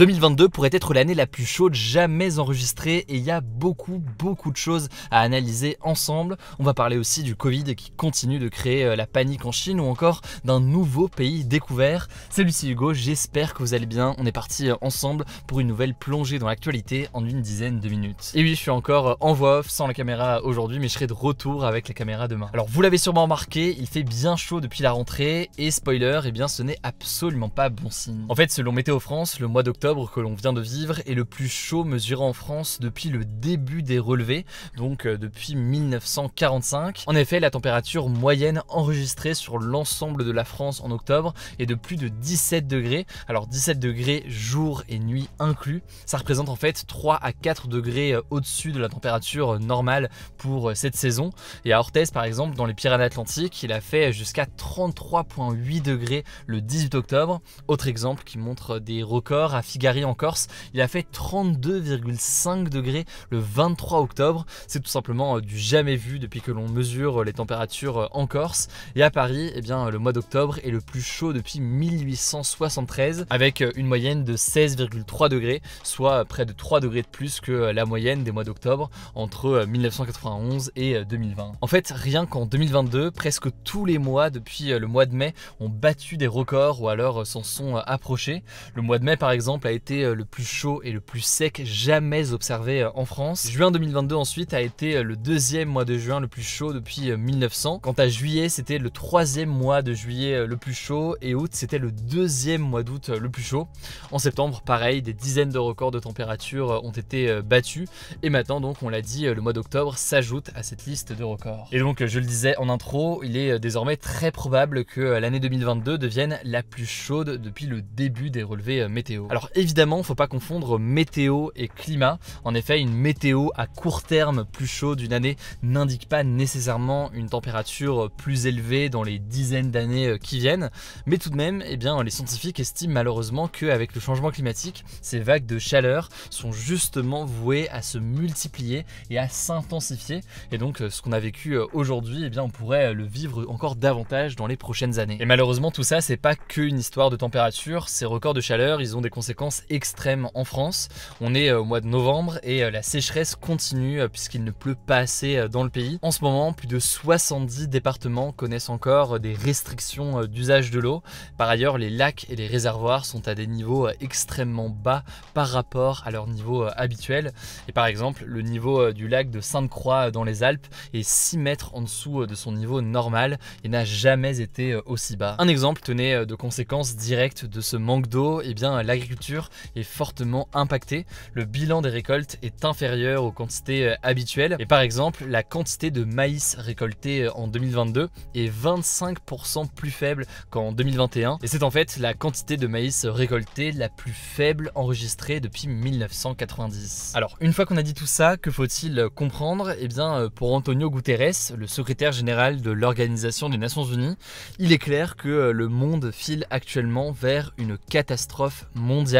2022 pourrait être l'année la plus chaude jamais enregistrée et il y a beaucoup beaucoup de choses à analyser ensemble. On va parler aussi du Covid qui continue de créer euh, la panique en Chine ou encore d'un nouveau pays découvert. C'est Lucie Hugo, j'espère que vous allez bien. On est parti euh, ensemble pour une nouvelle plongée dans l'actualité en une dizaine de minutes. Et oui, je suis encore euh, en voix off sans la caméra aujourd'hui mais je serai de retour avec la caméra demain. Alors vous l'avez sûrement remarqué, il fait bien chaud depuis la rentrée et spoiler, eh bien ce n'est absolument pas bon signe. En fait, selon Météo France, le mois d'octobre que l'on vient de vivre est le plus chaud mesuré en France depuis le début des relevés, donc euh, depuis 1945. En effet, la température moyenne enregistrée sur l'ensemble de la France en octobre est de plus de 17 degrés. Alors 17 degrés jour et nuit inclus, ça représente en fait 3 à 4 degrés euh, au-dessus de la température euh, normale pour cette saison. Et à Orthez par exemple, dans les Pyrénées-Atlantiques, il a fait jusqu'à 33,8 degrés le 18 octobre. Autre exemple qui montre des records à fixer en Corse. Il a fait 32,5 degrés le 23 octobre. C'est tout simplement euh, du jamais vu depuis que l'on mesure euh, les températures euh, en Corse. Et à Paris, eh bien, le mois d'octobre est le plus chaud depuis 1873 avec une moyenne de 16,3 degrés, soit près de 3 degrés de plus que la moyenne des mois d'octobre entre 1991 et 2020. En fait, rien qu'en 2022, presque tous les mois depuis le mois de mai ont battu des records ou alors s'en sont approchés. Le mois de mai, par exemple, a été euh, le plus chaud et le plus sec jamais observé euh, en France. Juin 2022 ensuite a été euh, le deuxième mois de juin le plus chaud depuis 1900. Quant à juillet, c'était le troisième mois de juillet le plus chaud et août, c'était le deuxième mois d'août le plus chaud. En septembre, pareil, des dizaines de records de température ont été battus et maintenant donc on l'a dit, le mois d'octobre s'ajoute à cette liste de records. Et donc je le disais en intro, il est désormais très probable que l'année 2022 devienne la plus chaude depuis le début des relevés météo. Alors évidemment, il ne faut pas confondre météo et climat. En effet, une météo à court terme plus chaude d'une année n'indique pas nécessairement une température plus élevée dans les dizaines d'années euh, qui viennent. Mais tout de même, eh bien, les scientifiques estiment malheureusement qu'avec le changement climatique, ces vagues de chaleur sont justement vouées à se multiplier et à s'intensifier. Et donc euh, ce qu'on a vécu euh, aujourd'hui, eh bien, on pourrait le vivre encore davantage dans les prochaines années. Et malheureusement, tout ça, c'est pas qu'une histoire de température. Ces records de chaleur, ils ont des conséquences extrême extrêmes en France. On est euh, au mois de novembre et euh, la sécheresse continue euh, puisqu'il ne pleut pas assez dans le pays. En ce moment, plus de 70 départements connaissent encore des restrictions d'usage de l'eau. Par ailleurs, les lacs et les réservoirs sont à des niveaux extrêmement bas par rapport à leur niveau habituel. Et par exemple, le niveau du lac de Sainte-Croix dans les Alpes est 6 mètres en dessous de son niveau normal et n'a jamais été aussi bas. Un exemple, tenait de conséquences directes de ce manque d'eau, et eh bien l'agriculture est fortement impacté. Le bilan des récoltes est inférieur aux quantités euh, habituelles. Et par exemple, la quantité de maïs récolté euh, en 2022 est 25% plus faible qu'en 2021. Et c'est en fait la quantité de maïs récolté la plus faible enregistrée depuis 1990. Alors, une fois qu'on a dit tout ça, que faut-il euh, comprendre Eh bien, pour Antonio Guterres, le secrétaire général de l'Organisation des Nations Unies, il est clair que le monde file actuellement vers une catastrophe mondiale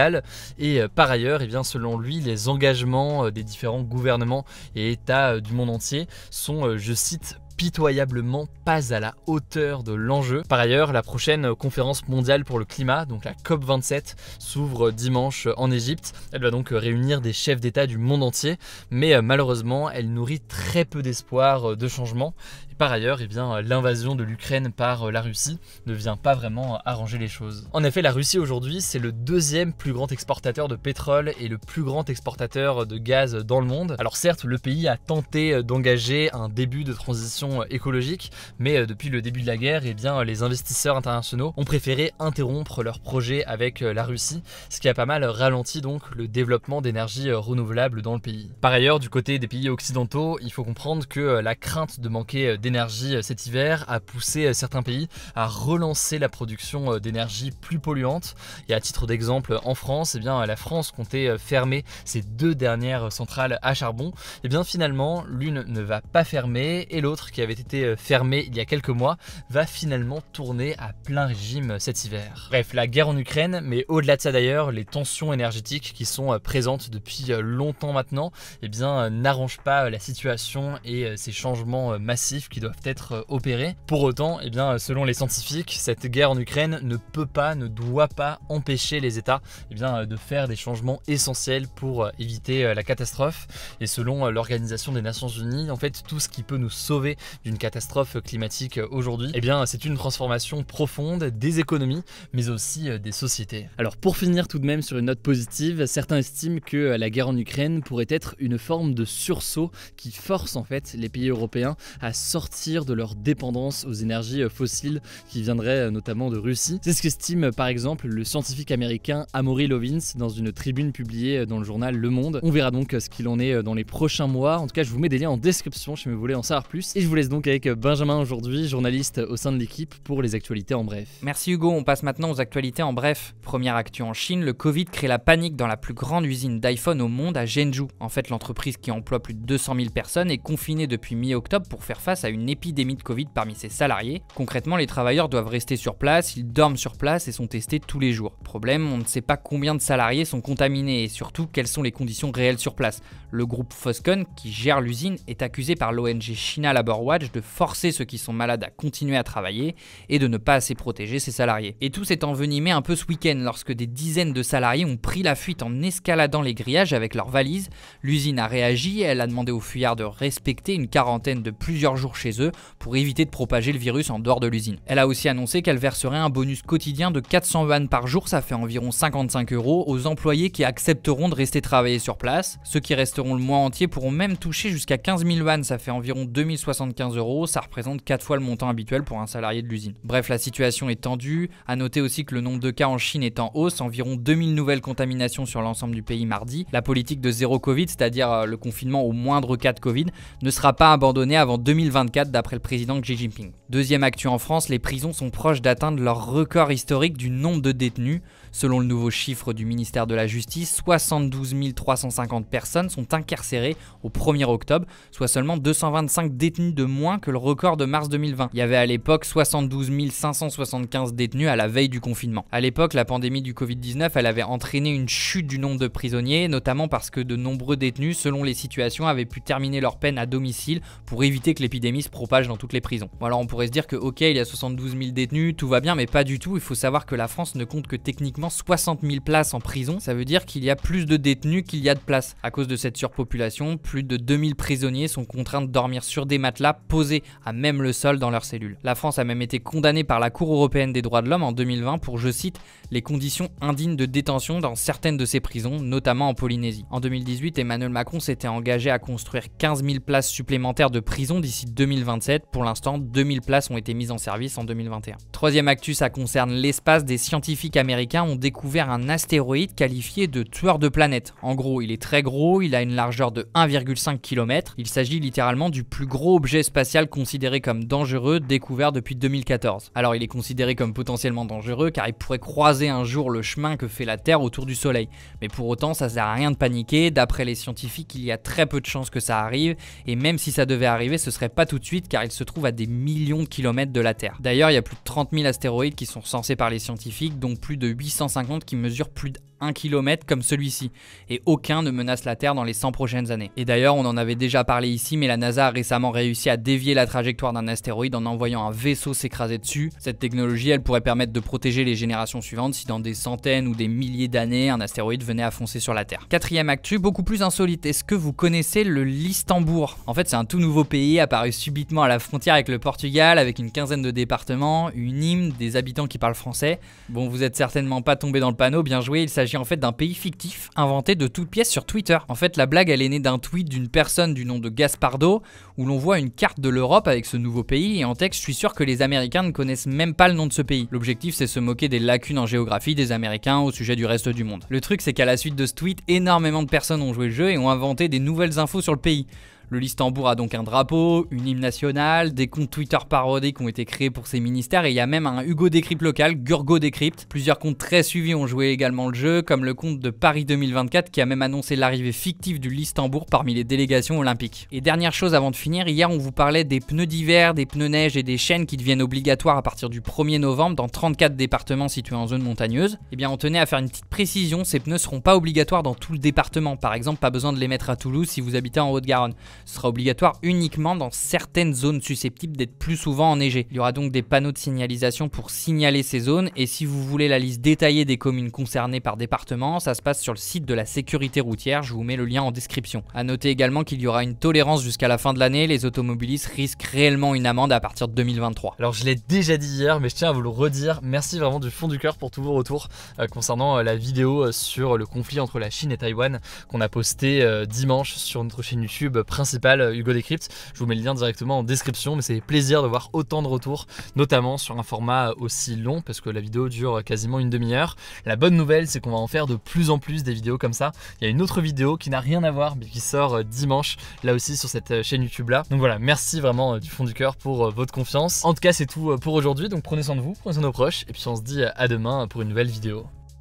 et euh, par ailleurs, et eh bien, selon lui, les engagements euh, des différents gouvernements et États euh, du monde entier sont, je cite, pitoyablement pas à la hauteur de l'enjeu. Par ailleurs, la prochaine conférence mondiale pour le climat, donc la COP27, s'ouvre dimanche en Égypte. Elle va donc réunir des chefs d'État du monde entier, mais malheureusement, elle nourrit très peu d'espoir de changement par ailleurs, eh bien, l'invasion de l'Ukraine par euh, la Russie ne vient pas vraiment euh, arranger les choses. En effet, la Russie aujourd'hui, c'est le deuxième plus grand exportateur de pétrole et le plus grand exportateur euh, de gaz dans le monde. Alors certes, le pays a tenté d'engager un début de transition écologique, mais depuis le début de la guerre, eh bien, les investisseurs internationaux ont préféré interrompre leurs projets avec la Russie, ce qui a pas mal ralenti donc le développement d'énergie renouvelable dans le pays. Par ailleurs, du côté des pays occidentaux, il faut comprendre que la crainte de manquer d'énergie d'énergie euh, cet hiver a poussé euh, certains pays à relancer la production euh, d'énergie plus polluante. Et à titre d'exemple, en France, eh bien, la France comptait fermer ses deux dernières centrales à charbon. Et eh bien finalement, l'une ne va pas fermer et l'autre, qui avait été fermée il y a quelques mois, va finalement tourner à plein régime cet hiver. Bref, la guerre en Ukraine, mais au-delà de ça d'ailleurs, les tensions énergétiques qui sont présentes depuis longtemps maintenant, eh bien, n'arrangent pas la situation et ces changements massifs qui doivent être euh, opérés Pour autant, et eh bien, selon les scientifiques, cette guerre en Ukraine ne peut pas, ne doit pas empêcher les États eh bien, euh, de faire des changements essentiels pour euh, éviter la catastrophe. Et selon l'Organisation des Nations Unies, en fait, tout ce qui peut nous sauver d'une catastrophe climatique aujourd'hui, eh bien, c'est une transformation profonde des économies, mais aussi des sociétés. Alors pour finir tout de même sur une note positive, certains estiment que la guerre en Ukraine pourrait être une forme de sursaut qui force en fait les pays européens à sortir sortir de leur dépendance aux énergies fossiles qui viendraient notamment de Russie. C'est ce qu'estime par exemple le scientifique américain Amory Lovins dans une tribune publiée dans le journal Le Monde. On verra donc ce qu'il en est euh, dans les prochains mois. En tout cas, je vous mets des liens en description si vous voulez en savoir plus. Et je vous laisse donc avec Benjamin aujourd'hui, journaliste au sein de l'équipe pour les actualités en bref. Merci Hugo, on passe maintenant aux actualités en bref. Première actu en Chine, le Covid crée la panique dans la plus grande usine d'iPhone au monde à Genju. En fait, l'entreprise qui emploie plus de 200 000 personnes est confinée depuis mi-octobre pour faire face à une épidémie de Covid parmi ses salariés. Concrètement, les travailleurs doivent rester sur place, ils dorment sur place et sont testés tous les jours. Problème, on ne sait pas combien de salariés sont contaminés et surtout quelles sont les conditions réelles sur place. Le groupe Foscon qui gère l'usine, est accusé par l'ONG China Labor Watch de forcer ceux qui sont malades à continuer à travailler et de ne pas assez protéger ses salariés. Et tout s'est envenimé un peu ce week-end lorsque des dizaines de salariés ont pris la fuite en escaladant les grillages avec leurs valises. L'usine a réagi, et elle a demandé aux fuyards de respecter une quarantaine de plusieurs jours chez eux pour éviter de propager le virus en dehors de l'usine. Elle a aussi annoncé qu'elle verserait un bonus quotidien de 400 vannes par jour, ça fait environ 55 euros, aux employés qui accepteront de rester travailler sur place. Ceux qui resteront le mois entier pourront même toucher jusqu'à 15 000 vannes, ça fait environ 2075 euros, ça représente 4 fois le montant habituel pour un salarié de l'usine. Bref, la situation est tendue. À noter aussi que le nombre de cas en Chine est en hausse, environ 2000 nouvelles contaminations sur l'ensemble du pays mardi. La politique de zéro Covid, c'est-à-dire euh, le confinement au moindre cas de Covid, ne sera pas abandonnée avant 2024 d'après le président Xi Jinping. Deuxième actu en France, les prisons sont proches d'atteindre leur record historique du nombre de détenus. Selon le nouveau chiffre du ministère de la Justice, 72 350 personnes sont incarcérées au 1er octobre, soit seulement 225 détenus de moins que le record de mars 2020. Il y avait à l'époque 72 575 détenus à la veille du confinement. À l'époque, la pandémie du Covid-19, avait entraîné une chute du nombre de prisonniers, notamment parce que de nombreux détenus, selon les situations, avaient pu terminer leur peine à domicile pour éviter que l'épidémie se propage dans toutes les prisons. Bon, alors on pourrait se dire que ok, il y a 72 000 détenus, tout va bien, mais pas du tout. Il faut savoir que la France ne compte que techniquement 60 000 places en prison. Ça veut dire qu'il y a plus de détenus qu'il y a de places. À cause de cette surpopulation, plus de 2000 prisonniers sont contraints de dormir sur des matelas posés à même le sol dans leurs cellules. La France a même été condamnée par la Cour européenne des droits de l'homme en 2020 pour, je cite, les conditions indignes de détention dans certaines de ces prisons, notamment en Polynésie. En 2018, Emmanuel Macron s'était engagé à construire 15 000 places supplémentaires de prison d'ici 2020 2027. Pour l'instant, 2000 places ont été mises en service en 2021. Troisième actus, ça concerne l'espace. Des scientifiques américains ont découvert un astéroïde qualifié de tueur de planète. En gros, il est très gros, il a une largeur de 1,5 km. Il s'agit littéralement du plus gros objet spatial considéré comme dangereux découvert depuis 2014. Alors, il est considéré comme potentiellement dangereux car il pourrait croiser un jour le chemin que fait la Terre autour du Soleil. Mais pour autant, ça sert à rien de paniquer. D'après les scientifiques, il y a très peu de chances que ça arrive et même si ça devait arriver, ce serait pas tout suite car il se trouve à des millions de kilomètres de la Terre. D'ailleurs, il y a plus de 30 000 astéroïdes qui sont censés par les scientifiques, dont plus de 850 qui mesurent plus de kilomètre comme celui-ci, et aucun ne menace la Terre dans les 100 prochaines années. Et d'ailleurs, on en avait déjà parlé ici, mais la NASA a récemment réussi à dévier la trajectoire d'un astéroïde en envoyant un vaisseau s'écraser dessus. Cette technologie, elle pourrait permettre de protéger les générations suivantes si dans des centaines ou des milliers d'années, un astéroïde venait à foncer sur la Terre. Quatrième actu, beaucoup plus insolite, est-ce que vous connaissez le Listembourg En fait, c'est un tout nouveau pays apparu subitement à la frontière avec le Portugal, avec une quinzaine de départements, une hymne, des habitants qui parlent français. Bon, vous êtes certainement pas tombé dans le panneau, bien joué, il s'agit s'agit en fait d'un pays fictif inventé de toutes pièces sur Twitter. En fait, la blague, elle est née d'un tweet d'une personne du nom de Gaspardo, où l'on voit une carte de l'Europe avec ce nouveau pays, et en texte, je suis sûr que les Américains ne connaissent même pas le nom de ce pays. L'objectif, c'est se moquer des lacunes en géographie des Américains au sujet du reste du monde. Le truc, c'est qu'à la suite de ce tweet, énormément de personnes ont joué le jeu et ont inventé des nouvelles infos sur le pays. Le Listembourg a donc un drapeau, une hymne nationale, des comptes Twitter qui ont été créés pour ces ministères et il y a même un Hugo Décrypte local, Gurgo Décrypte. Plusieurs comptes très suivis ont joué également le jeu, comme le compte de Paris 2024 qui a même annoncé l'arrivée fictive du Listembourg parmi les délégations olympiques. Et dernière chose avant de finir, hier on vous parlait des pneus d'hiver, des pneus neige et des chaînes qui deviennent obligatoires à partir du 1er novembre dans 34 départements situés en zone montagneuse. Eh bien on tenait à faire une petite précision, ces pneus seront pas obligatoires dans tout le département. Par exemple, pas besoin de les mettre à Toulouse si vous habitez en Haute-Garonne sera obligatoire uniquement dans certaines zones susceptibles d'être plus souvent enneigées. Il y aura donc des panneaux de signalisation pour signaler ces zones et si vous voulez la liste détaillée des communes concernées par département, ça se passe sur le site de la sécurité routière, je vous mets le lien en description. A noter également qu'il y aura une tolérance jusqu'à la fin de l'année, les automobilistes risquent réellement une amende à partir de 2023. Alors je l'ai déjà dit hier, mais je tiens à vous le redire, merci vraiment du fond du cœur pour tous vos retours euh, concernant euh, la vidéo euh, sur le conflit entre la Chine et Taïwan qu'on a posté dimanche sur notre chaîne YouTube euh, Hugo decrypt Je vous mets le lien directement en description, mais c'est plaisir de voir autant de retours, notamment sur un format euh, aussi long, parce que la vidéo dure euh, quasiment une demi-heure. La bonne nouvelle, c'est qu'on va en faire de plus en plus des vidéos comme ça. Il y a une autre vidéo qui n'a rien à voir, mais qui sort dimanche, là aussi sur cette chaîne YouTube là. Donc voilà, merci vraiment du fond du cœur pour votre confiance. En tout cas, c'est tout pour aujourd'hui, donc prenez soin de vous, prenez soin de vos proches, et puis on se dit à demain pour une nouvelle vidéo.